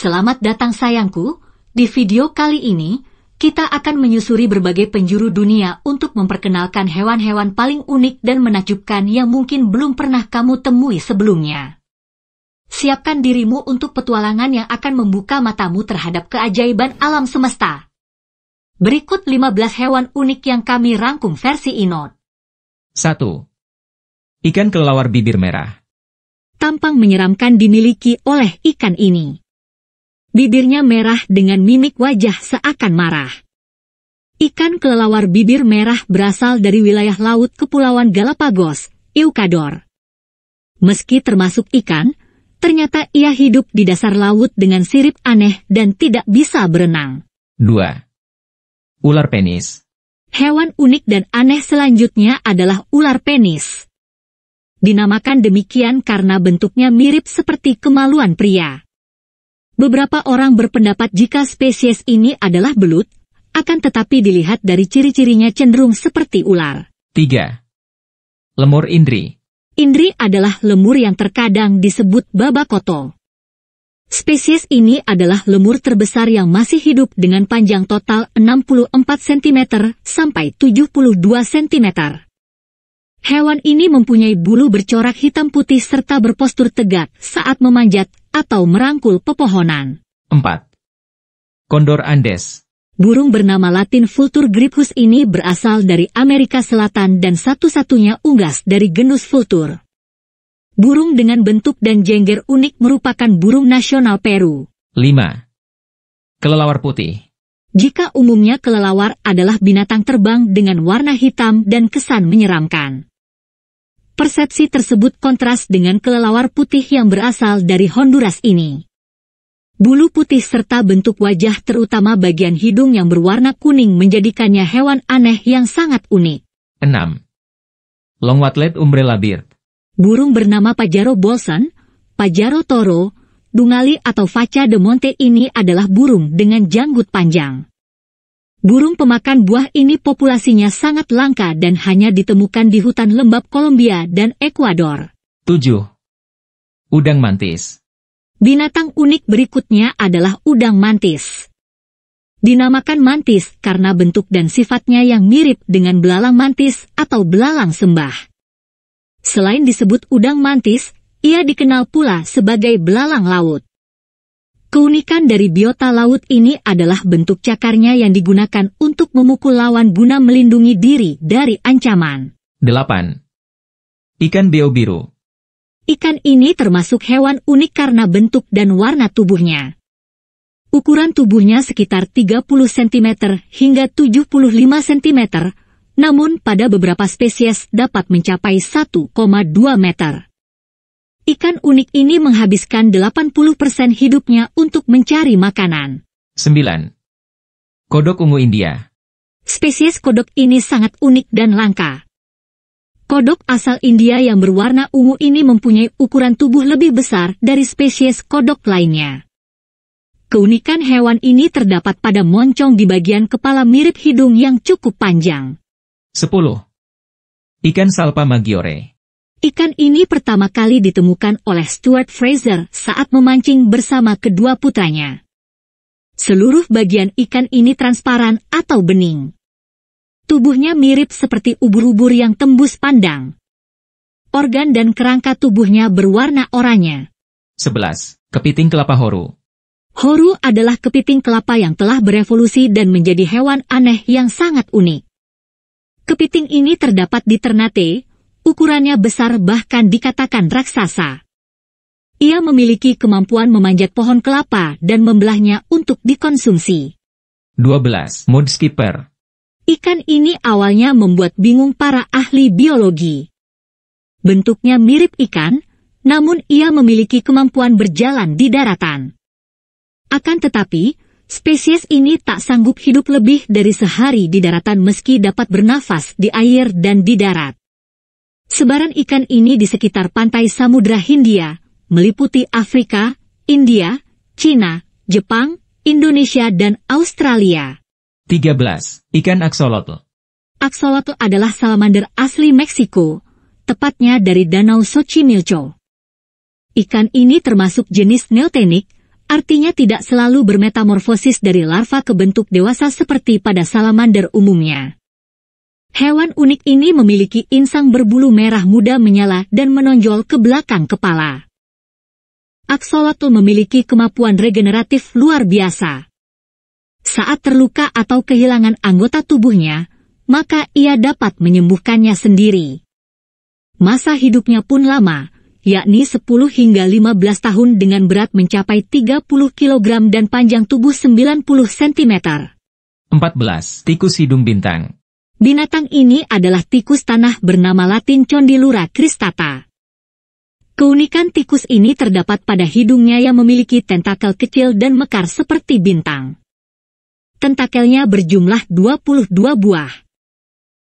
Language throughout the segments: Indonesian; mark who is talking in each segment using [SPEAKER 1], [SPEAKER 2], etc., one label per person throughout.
[SPEAKER 1] Selamat datang sayangku. Di video kali ini, kita akan menyusuri berbagai penjuru dunia untuk memperkenalkan hewan-hewan paling unik dan menakjubkan yang mungkin belum pernah kamu temui sebelumnya. Siapkan dirimu untuk petualangan yang akan membuka matamu terhadap keajaiban alam semesta. Berikut 15 hewan unik yang kami rangkum versi Inot.
[SPEAKER 2] 1. Ikan kelelawar bibir merah.
[SPEAKER 1] Tampang menyeramkan dimiliki oleh ikan ini bibirnya merah dengan mimik wajah seakan marah. Ikan kelelawar bibir merah berasal dari wilayah laut Kepulauan Galapagos, Eukador. Meski termasuk ikan, ternyata ia hidup di dasar laut dengan sirip aneh dan tidak bisa berenang.
[SPEAKER 2] 2. Ular penis
[SPEAKER 1] Hewan unik dan aneh selanjutnya adalah ular penis. Dinamakan demikian karena bentuknya mirip seperti kemaluan pria. Beberapa orang berpendapat jika spesies ini adalah belut, akan tetapi dilihat dari ciri-cirinya cenderung seperti ular.
[SPEAKER 2] 3. Lemur Indri
[SPEAKER 1] Indri adalah lemur yang terkadang disebut baba koto. Spesies ini adalah lemur terbesar yang masih hidup dengan panjang total 64 cm sampai 72 cm. Hewan ini mempunyai bulu bercorak hitam putih serta berpostur tegak saat memanjat atau merangkul pepohonan.
[SPEAKER 2] 4. Kondor Andes
[SPEAKER 1] Burung bernama latin Vultur griphus ini berasal dari Amerika Selatan dan satu-satunya unggas dari genus Vultur. Burung dengan bentuk dan jengger unik merupakan burung nasional Peru.
[SPEAKER 2] 5. Kelelawar putih
[SPEAKER 1] Jika umumnya kelelawar adalah binatang terbang dengan warna hitam dan kesan menyeramkan. Persepsi tersebut kontras dengan kelelawar putih yang berasal dari Honduras ini. Bulu putih serta bentuk wajah terutama bagian hidung yang berwarna kuning menjadikannya hewan aneh yang sangat unik.
[SPEAKER 2] 6. Longwatlet umbrella beard
[SPEAKER 1] Burung bernama Pajaro bolson, Pajaro toro, dungali atau faca de monte ini adalah burung dengan janggut panjang. Burung pemakan buah ini populasinya sangat langka dan hanya ditemukan di hutan lembab Kolombia dan Ekuador.
[SPEAKER 2] 7. Udang mantis
[SPEAKER 1] Binatang unik berikutnya adalah udang mantis. Dinamakan mantis karena bentuk dan sifatnya yang mirip dengan belalang mantis atau belalang sembah. Selain disebut udang mantis, ia dikenal pula sebagai belalang laut. Keunikan dari biota laut ini adalah bentuk cakarnya yang digunakan untuk memukul lawan guna melindungi diri dari ancaman.
[SPEAKER 2] 8. Ikan beo biru
[SPEAKER 1] Ikan ini termasuk hewan unik karena bentuk dan warna tubuhnya. Ukuran tubuhnya sekitar 30 cm hingga 75 cm, namun pada beberapa spesies dapat mencapai 1,2 meter. Ikan unik ini menghabiskan 80% hidupnya untuk mencari makanan.
[SPEAKER 2] 9. Kodok ungu India
[SPEAKER 1] Spesies kodok ini sangat unik dan langka. Kodok asal India yang berwarna ungu ini mempunyai ukuran tubuh lebih besar dari spesies kodok lainnya. Keunikan hewan ini terdapat pada moncong di bagian kepala mirip hidung yang cukup panjang.
[SPEAKER 2] 10. Ikan salpa maggiore
[SPEAKER 1] Ikan ini pertama kali ditemukan oleh Stuart Fraser saat memancing bersama kedua putranya. Seluruh bagian ikan ini transparan atau bening. Tubuhnya mirip seperti ubur-ubur yang tembus pandang. Organ dan kerangka tubuhnya berwarna oranye.
[SPEAKER 2] 11. Kepiting kelapa horu.
[SPEAKER 1] Horu adalah kepiting kelapa yang telah berevolusi dan menjadi hewan aneh yang sangat unik. Kepiting ini terdapat di Ternate, ukurannya besar bahkan dikatakan raksasa. Ia memiliki kemampuan memanjat pohon kelapa dan membelahnya untuk dikonsumsi.
[SPEAKER 2] 12. Moonskipper
[SPEAKER 1] Ikan ini awalnya membuat bingung para ahli biologi. Bentuknya mirip ikan, namun ia memiliki kemampuan berjalan di daratan. Akan tetapi, spesies ini tak sanggup hidup lebih dari sehari di daratan meski dapat bernafas di air dan di darat. Sebaran ikan ini di sekitar pantai Samudra Hindia, meliputi Afrika, India, Cina, Jepang, Indonesia, dan Australia.
[SPEAKER 2] 13. Ikan axolotl
[SPEAKER 1] Axolotl adalah salamander asli Meksiko, tepatnya dari Danau Xochimilco. Ikan ini termasuk jenis neotenik, artinya tidak selalu bermetamorfosis dari larva ke bentuk dewasa seperti pada salamander umumnya. Hewan unik ini memiliki insang berbulu merah muda menyala dan menonjol ke belakang kepala. Axolotl memiliki kemampuan regeneratif luar biasa. Saat terluka atau kehilangan anggota tubuhnya, maka ia dapat menyembuhkannya sendiri. Masa hidupnya pun lama, yakni 10 hingga 15 tahun dengan berat mencapai 30 kg dan panjang tubuh 90 cm.
[SPEAKER 2] 14. Tikus hidung bintang
[SPEAKER 1] Binatang ini adalah tikus tanah bernama latin Condylura cristata. Keunikan tikus ini terdapat pada hidungnya yang memiliki tentakel kecil dan mekar seperti bintang. Tentakelnya berjumlah 22 buah.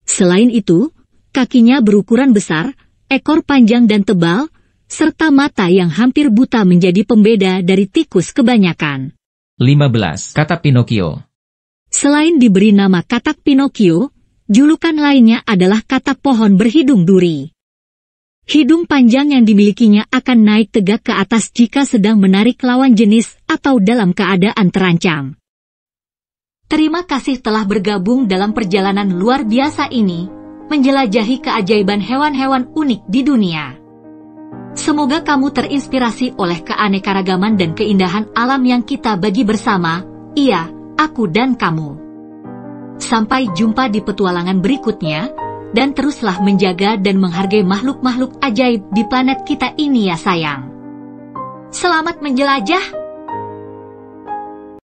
[SPEAKER 1] Selain itu, kakinya berukuran besar, ekor panjang dan tebal, serta mata yang hampir buta menjadi pembeda dari tikus kebanyakan.
[SPEAKER 2] 15. Katak Pinocchio
[SPEAKER 1] Selain diberi nama katak Pinocchio, Julukan lainnya adalah kata pohon berhidung duri. Hidung panjang yang dimilikinya akan naik tegak ke atas jika sedang menarik lawan jenis atau dalam keadaan terancam. Terima kasih telah bergabung dalam perjalanan luar biasa ini, menjelajahi keajaiban hewan-hewan unik di dunia. Semoga kamu terinspirasi oleh keanekaragaman dan keindahan alam yang kita bagi bersama, iya, aku dan kamu. Sampai jumpa di petualangan berikutnya, dan teruslah menjaga dan menghargai makhluk-makhluk ajaib di planet kita ini ya sayang. Selamat menjelajah!